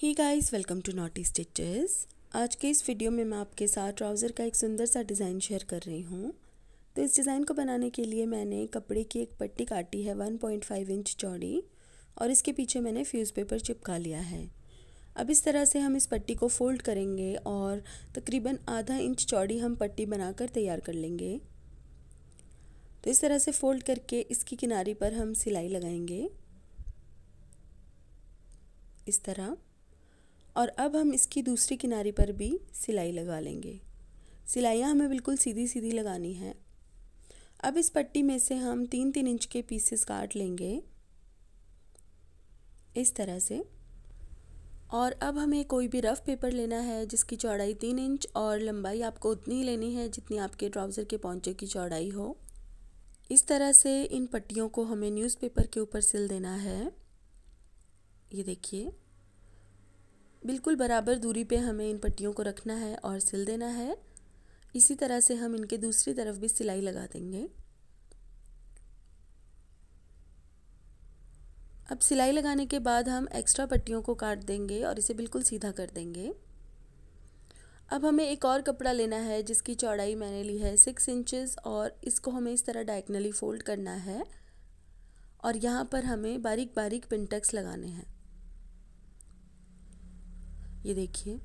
he guys welcome to naughty stitches आज के इस वीडियो में मैं आपके साथ ट्राउज़र का एक सुंदर सा डिज़ाइन शेयर कर रही हूँ तो इस डिज़ाइन को बनाने के लिए मैंने कपड़े की एक पट्टी काटी है 1.5 इंच चौड़ी और इसके पीछे मैंने फ्यूज़ पेपर चिपका लिया है अब इस तरह से हम इस पट्टी को फोल्ड करेंगे और तकरीबन आधा इंच चौड़ी हम पट्टी बनाकर तैयार कर लेंगे तो इस तरह से फ़ोल्ड करके इसकी किनारी पर हम सिलाई लगाएंगे इस तरह और अब हम इसकी दूसरी किनारे पर भी सिलाई लगा लेंगे सिलाइयाँ हमें बिल्कुल सीधी सीधी लगानी है अब इस पट्टी में से हम तीन तीन इंच के पीसेस काट लेंगे इस तरह से और अब हमें कोई भी रफ़ पेपर लेना है जिसकी चौड़ाई तीन इंच और लंबाई आपको उतनी ही लेनी है जितनी आपके ट्राउज़र के पौचे की चौड़ाई हो इस तरह से इन पट्टियों को हमें न्यूज़पेपर के ऊपर सिल देना है ये देखिए बिल्कुल बराबर दूरी पे हमें इन पट्टियों को रखना है और सिल देना है इसी तरह से हम इनके दूसरी तरफ भी सिलाई लगा देंगे अब सिलाई लगाने के बाद हम एक्स्ट्रा पट्टियों को काट देंगे और इसे बिल्कुल सीधा कर देंगे अब हमें एक और कपड़ा लेना है जिसकी चौड़ाई मैंने ली है सिक्स इंचेस और इसको हमें इस तरह डायगनली फ़ोल्ड करना है और यहाँ पर हमें बारीक बारीक पिंटक्स लगाने हैं ये देखिए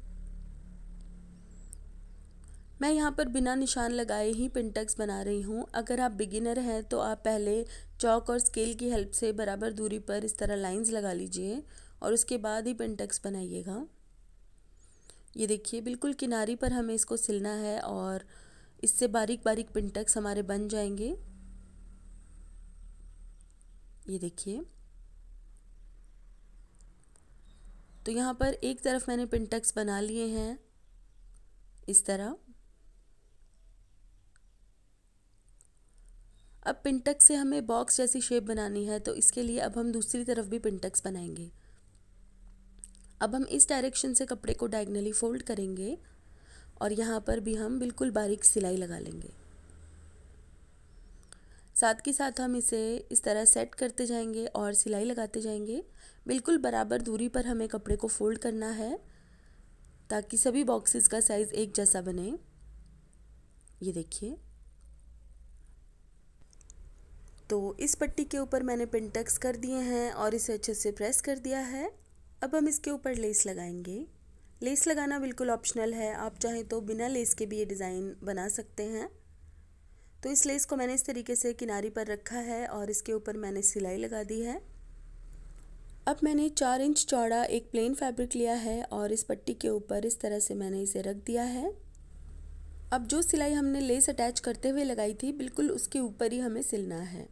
मैं यहाँ पर बिना निशान लगाए ही पिंटक्स बना रही हूँ अगर आप बिगिनर हैं तो आप पहले चौक और स्केल की हेल्प से बराबर दूरी पर इस तरह लाइंस लगा लीजिए और उसके बाद ही पिंटक्स बनाइएगा ये देखिए बिल्कुल किनारी पर हमें इसको सिलना है और इससे बारीक बारीक पिंटक्स हमारे बन जाएंगे ये देखिए तो यहाँ पर एक तरफ मैंने पिंटक्स बना लिए हैं इस तरह अब पिंटक्स से हमें बॉक्स जैसी शेप बनानी है तो इसके लिए अब हम दूसरी तरफ भी पिंटक्स बनाएंगे अब हम इस डायरेक्शन से कपड़े को डायगनली फोल्ड करेंगे और यहाँ पर भी हम बिल्कुल बारीक सिलाई लगा लेंगे साथ के साथ हम इसे इस तरह सेट करते जाएंगे और सिलाई लगाते जाएंगे बिल्कुल बराबर दूरी पर हमें कपड़े को फोल्ड करना है ताकि सभी बॉक्सेस का साइज़ एक जैसा बने ये देखिए तो इस पट्टी के ऊपर मैंने पिनटक्स कर दिए हैं और इसे अच्छे से प्रेस कर दिया है अब हम इसके ऊपर लेस लगाएंगे लेस लगाना बिल्कुल ऑप्शनल है आप चाहें तो बिना लेस के भी ये डिज़ाइन बना सकते हैं तो इस लेस को मैंने इस तरीके से किनारी पर रखा है और इसके ऊपर मैंने सिलाई लगा दी है अब मैंने चार इंच चौड़ा एक प्लेन फैब्रिक लिया है और इस पट्टी के ऊपर इस तरह से मैंने इसे रख दिया है अब जो सिलाई हमने लेस अटैच करते हुए लगाई थी बिल्कुल उसके ऊपर ही हमें सिलना है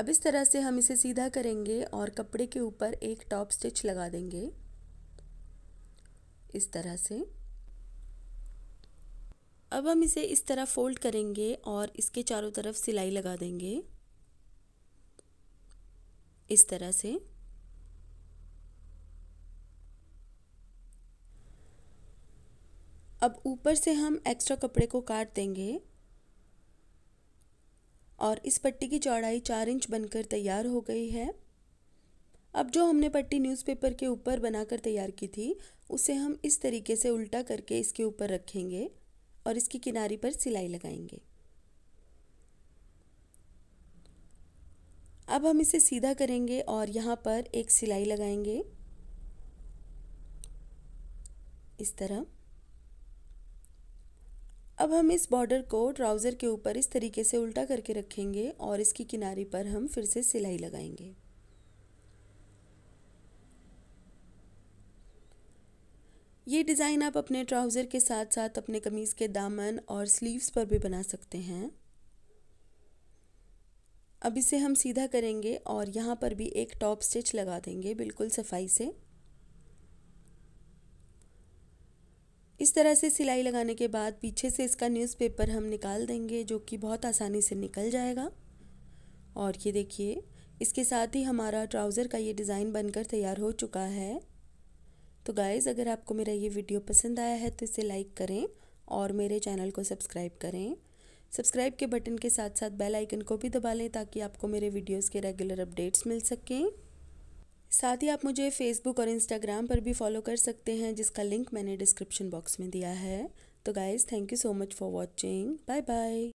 अब इस तरह से हम इसे सीधा करेंगे और कपड़े के ऊपर एक टॉप स्टिच लगा देंगे इस तरह से अब हम इसे इस तरह फोल्ड करेंगे और इसके चारों तरफ सिलाई लगा देंगे इस तरह से अब ऊपर से हम एक्स्ट्रा कपड़े को काट देंगे और इस पट्टी की चौड़ाई चार इंच बनकर तैयार हो गई है अब जो हमने पट्टी न्यूज़पेपर के ऊपर बनाकर तैयार की थी उसे हम इस तरीके से उल्टा करके इसके ऊपर रखेंगे और इसकी किनारी पर सिलाई लगाएंगे अब हम इसे सीधा करेंगे और यहाँ पर एक सिलाई लगाएंगे इस तरह अब हम इस बॉर्डर को ट्राउज़र के ऊपर इस तरीके से उल्टा करके रखेंगे और इसकी किनारे पर हम फिर से सिलाई लगाएंगे ये डिज़ाइन आप अपने ट्राउज़र के साथ साथ अपने कमीज़ के दामन और स्लीव्स पर भी बना सकते हैं अब इसे हम सीधा करेंगे और यहाँ पर भी एक टॉप स्टिच लगा देंगे बिल्कुल सफाई से इस तरह से सिलाई लगाने के बाद पीछे से इसका न्यूज़पेपर हम निकाल देंगे जो कि बहुत आसानी से निकल जाएगा और ये देखिए इसके साथ ही हमारा ट्राउज़र का ये डिज़ाइन बनकर तैयार हो चुका है तो गाइज़ अगर आपको मेरा ये वीडियो पसंद आया है तो इसे लाइक करें और मेरे चैनल को सब्सक्राइब करें सब्सक्राइब के बटन के साथ साथ बेल आइकन को भी दबा लें ताकि आपको मेरे वीडियोस के रेगुलर अपडेट्स मिल सकें साथ ही आप मुझे फेसबुक और इंस्टाग्राम पर भी फॉलो कर सकते हैं जिसका लिंक मैंने डिस्क्रिप्शन बॉक्स में दिया है तो guys thank you so much for watching bye bye